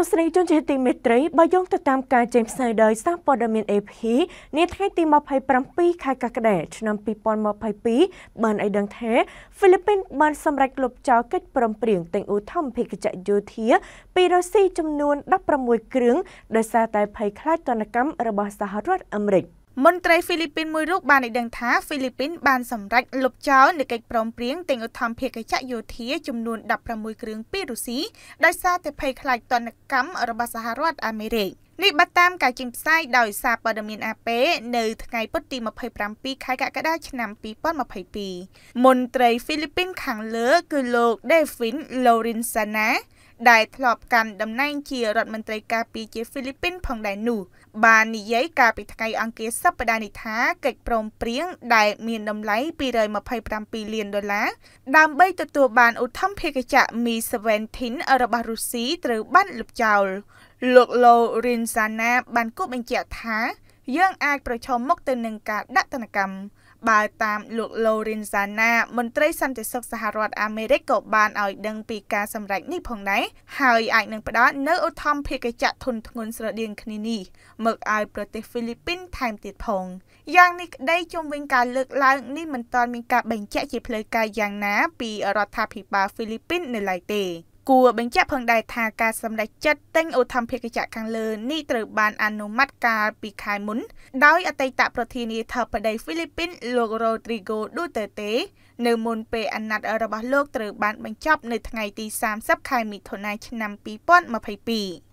ទស្សនិកជនជាទីមេត្រីបើយោងទៅតាមការចេញផ្សាយដោយសារព័ត៌មាន AP នាថ្ងៃទី27ខែកក្កដាឆ្នាំ2022បានឲ្យដឹងថាហ្វីលីពីនបានសម្រេចលុបចោលកិច្ចព្រមព្រៀងទិញឧទ្ធម្ភិកជយោធាពីរុស្ស៊ីចំនួន16គ្រឿងដោយសារតែភ័យខ្លាចទណ្ឌកម្មរបស់សហរដ្ឋអាមេរិក។មន្ត្រីហ្វីលីពីនមួយរូបបានឲ្យដឹងថាហ្វីលីពីន បានសម្រេចលុបចោលនូវកិច្ចព្រមព្រៀងទិញឧទ្ធម្ភាគចៈយោធាចំនួន16គ្រឿងពីរុស្ស៊ីដោយសារតែភ័យខ្លាចទណ្ឌកម្មរបស់សហរដ្ឋអាមេរិកនេះបតាមការចេញផ្សាយដោយសារព័ត៌មានអាប៉េនៅថ្ងៃពុធទី27ខែកក្កដាឆ្នាំ2022មន្ត្រីហ្វីលីពីនខាងលើ គឺលោក Devin Lorenzana ដែលធ្លាប់កាន់តំណែងជារដ្ឋមន្ត្រីការពារជាហ្វីលីពីន ផងដែរនោះ បាននិយាយកាលពីថ្ងៃអង្គារសប្តាហ៍នេះថាកិច្ចព្រមព្រៀងដែលមានតម្លៃ227លានដុល្លារដើម្បីទទួល បានឧទ្ធម្ភាគចក្រ Mi-17 របស់រុស្ស៊ីត្រូវបានលុបចោលលោកឡូរិនសាណាបានគូបញ្ជាក់ថាយើងអាចប្រឈមមុខទៅនឹងការដាក់ទណ្ឌកម្មបើតាមលោកឡូរិនសាណាមន្ត្រីសន្តិសុខសហរដ្ឋអាមេរិកក៏បានឲ្យ ដឹងពីការសម្រេចនេះផងដែរហើយអាចនឹងផ្ដល់នៅឧទ្ធម្ភាគចៈធនធ្ងន់ស្រដៀងគ្នានេះមកឲ្យប្រទេសហ្វីលីពីនថែមទៀតផងយ៉ាងនេះក្តីជុំវិញការលើកឡើងនេះមិនទាន់មានការបញ្ជាក់ជាផ្លូវការយ៉ាងណា ពីរដ្ឋាភិបាលហ្វីលីពីននៅឡើយទេគួរបញ្ជាក់ផងដែរថាការសម្រេចចិត្តទិញអូថំភាគចៈខាងលើនេះត្រូវបានអនុម័តកាលពីខែមុនដោយអតីតប្រធានាធិបតីហ្វីលីពីនលោករ៉ូទ្រីហ្គោឌូតេតេនៅមុនពេលអាណត្តិរបស់លោកត្រូវបានបញ្ចប់នៅថ្ងៃទី30ខែមិថុនាឆ្នាំ2022